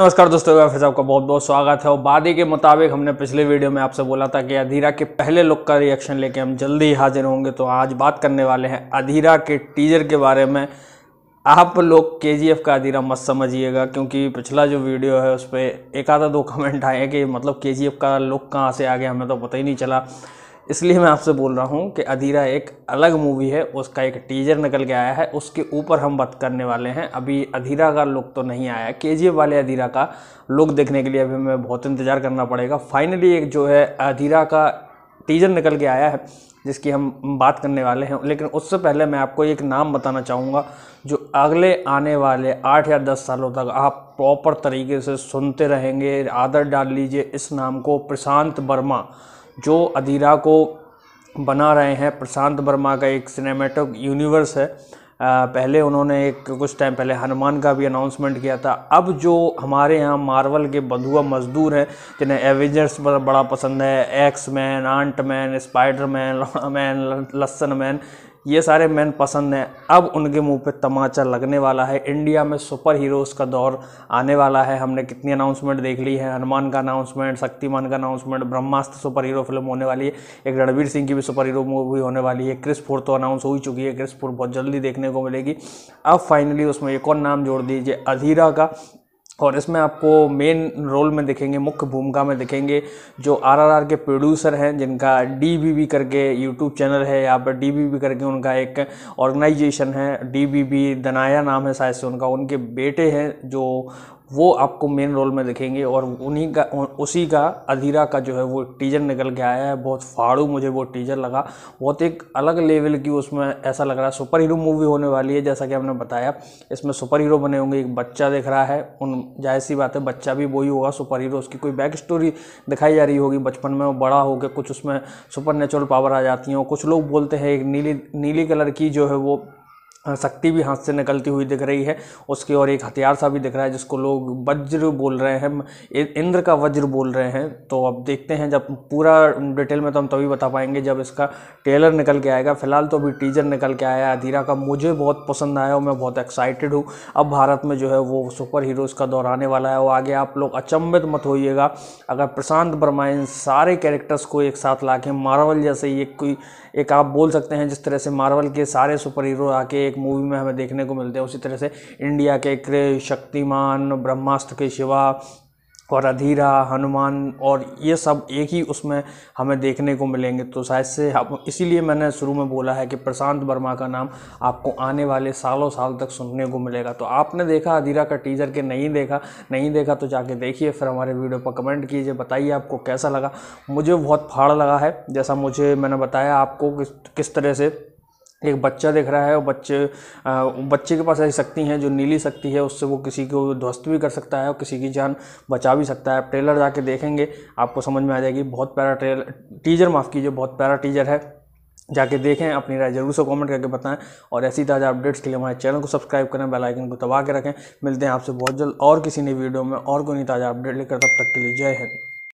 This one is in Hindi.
नमस्कार दोस्तों फिर आपका बहुत बहुत स्वागत है और वादे के मुताबिक हमने पिछले वीडियो में आपसे बोला था कि अधीरा के पहले लुक का रिएक्शन लेके हम जल्दी ही हाजिर होंगे तो आज बात करने वाले हैं अधीरा के टीजर के बारे में आप लोग के का अधीरा मत समझिएगा क्योंकि पिछला जो वीडियो है उस पर एक आधा दो कमेंट आए कि मतलब के का लुक कहाँ से आ गया हमें तो पता ही नहीं चला इसलिए मैं आपसे बोल रहा हूँ कि अधीरा एक अलग मूवी है उसका एक टीजर निकल के आया है उसके ऊपर हम बात करने वाले हैं अभी अधीरा का लुक तो नहीं आया के वाले अधीरा का लुक देखने के लिए अभी हमें बहुत इंतज़ार करना पड़ेगा फाइनली एक जो है अधीरा का टीजर निकल के आया है जिसकी हम बात करने वाले हैं लेकिन उससे पहले मैं आपको एक नाम बताना चाहूँगा जो अगले आने वाले आठ या दस सालों तक आप प्रॉपर तरीके से सुनते रहेंगे आदर डाल लीजिए इस नाम को प्रशांत वर्मा जो अधीरा को बना रहे हैं प्रशांत वर्मा का एक सिनेमेटिक यूनिवर्स है आ, पहले उन्होंने एक कुछ टाइम पहले हनुमान का भी अनाउंसमेंट किया था अब जो हमारे यहाँ मार्वल के बंधुआ मजदूर हैं जिन्हें एवेंजर्स पर बड़ा पसंद है X man ant man spider man लोना मैन लसन मैन ये सारे मैन पसंद हैं अब उनके मुंह पे तमाचा लगने वाला है इंडिया में सुपर हीरोज़ का दौर आने वाला है हमने कितनी अनाउंसमेंट देख ली है हनुमान का अनाउंसमेंट शक्तिमान का announcement Brahmastra superhero film होने वाली है एक रणवीर सिंह की भी सुपर हीरो मूवी होने वाली है क्रिस तो अनाउंस हो ही चुकी है क्रिस बहुत जल्दी देखने को मिलेगी अब फाइनली उसमें एक और नाम जोड़ दीजिए अधीरा का और इसमें आपको मेन रोल में दिखेंगे मुख्य भूमिका में दिखेंगे जो आरआरआर के प्रोड्यूसर हैं जिनका डी करके यूट्यूब चैनल है यहाँ पर डी करके उनका एक ऑर्गेनाइजेशन है डी दनाया नाम है शायद से उनका उनके बेटे हैं जो वो आपको मेन रोल में दिखेंगे और उन्हीं का उसी का अधीरा का जो है वो टीजर निकल के आया है बहुत फाड़ू मुझे वो टीजर लगा बहुत एक अलग लेवल की उसमें ऐसा लग रहा है सुपर हीरो मूवी होने वाली है जैसा कि हमने बताया इसमें सुपर हीरो बने होंगे एक बच्चा दिख रहा है उन जाहिर सी बात है बच्चा भी वही होगा सुपर हीरो उसकी कोई बैक स्टोरी दिखाई जा रही होगी बचपन में वो बड़ा हो गया कुछ उसमें सुपर नेचुरल पावर आ जाती हैं और कुछ लोग बोलते हैं एक नीली नीली कलर की जो है वो शक्ति भी हाथ से निकलती हुई दिख रही है उसकी और एक हथियार सा भी दिख रहा है जिसको लोग वज्र बोल रहे हैं इंद्र का वज्र बोल रहे हैं तो अब देखते हैं जब पूरा डिटेल में तो हम तभी बता पाएंगे जब इसका ट्रेलर निकल के आएगा फिलहाल तो अभी टीजर निकल के आया है अधीरा का मुझे बहुत पसंद आया और मैं बहुत एक्साइटेड हूँ अब भारत में जो है वो सुपर हीरोज़ का दौर आने वाला है वो आगे आप लोग अचंभित मत होइएगा अगर प्रशांत वर्मा इन सारे कैरेक्टर्स को एक साथ ला के मारवल जैसे ये कोई एक आप बोल सकते हैं जिस तरह से मारवल के सारे सुपर हीरो आके एक मूवी में हमें देखने को मिलते हैं उसी तरह से इंडिया के एक शक्तिमान ब्रह्मास्त्र के शिवा और अधीरा हनुमान और ये सब एक ही उसमें हमें देखने को मिलेंगे तो शायद से आप इसीलिए मैंने शुरू में बोला है कि प्रशांत वर्मा का नाम आपको आने वाले सालों साल तक सुनने को मिलेगा तो आपने देखा अधीरा का टीजर के नहीं देखा नहीं देखा तो जाके देखिए फिर हमारे वीडियो पर कमेंट कीजिए बताइए आपको कैसा लगा मुझे बहुत फाड़ लगा है जैसा मुझे मैंने बताया आपको किस किस तरह से एक बच्चा देख रहा है और बच्चे आ, बच्चे के पास ऐसी शक्ति है जो नीली शक्ति है उससे वो किसी को ध्वस्त भी कर सकता है और किसी की जान बचा भी सकता है आप ट्रेलर जाके देखेंगे आपको समझ में आ जाएगी बहुत प्यारा ट्रेलर टीजर माफ़ कीजिए बहुत प्यारा टीजर है जाके देखें अपनी राय जरूर से कमेंट करके बताएं और ऐसी ताज़ा अपडेट्स के लिए हमारे चैनल को सब्सक्राइब करें बेल आइकन को दबा के रखें मिलते हैं आपसे बहुत जल्द और किसी नई वीडियो में और कोई नई ताज़ा अपडेट लेकर तब तक के लिए जय हिंद